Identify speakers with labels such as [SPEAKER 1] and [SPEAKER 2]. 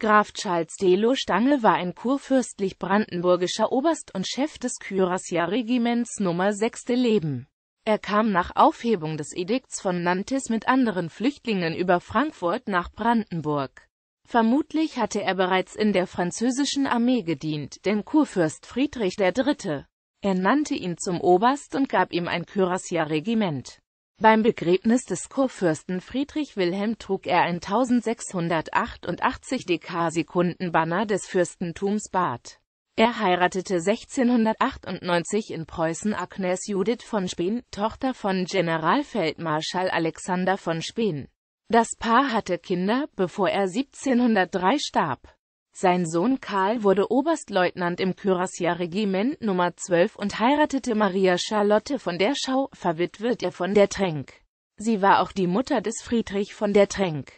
[SPEAKER 1] Graf Charles Delo Stange war ein kurfürstlich brandenburgischer Oberst und Chef des Kürassier-Regiments Nummer 6. Leben. Er kam nach Aufhebung des Edikts von Nantes mit anderen Flüchtlingen über Frankfurt nach Brandenburg. Vermutlich hatte er bereits in der französischen Armee gedient, denn Kurfürst Friedrich III. Er nannte ihn zum Oberst und gab ihm ein Kürassier-Regiment. Beim Begräbnis des Kurfürsten Friedrich Wilhelm trug er ein 1688 Dekasekunden-Banner des Fürstentums Bad. Er heiratete 1698 in Preußen Agnes Judith von Speen, Tochter von Generalfeldmarschall Alexander von Speen. Das Paar hatte Kinder, bevor er 1703 starb sein Sohn Karl wurde Oberstleutnant im Kürassier Regiment Nummer 12 und heiratete Maria Charlotte von der Schau, verwitwet er von der Trenck. Sie war auch die Mutter des Friedrich von der Trenck.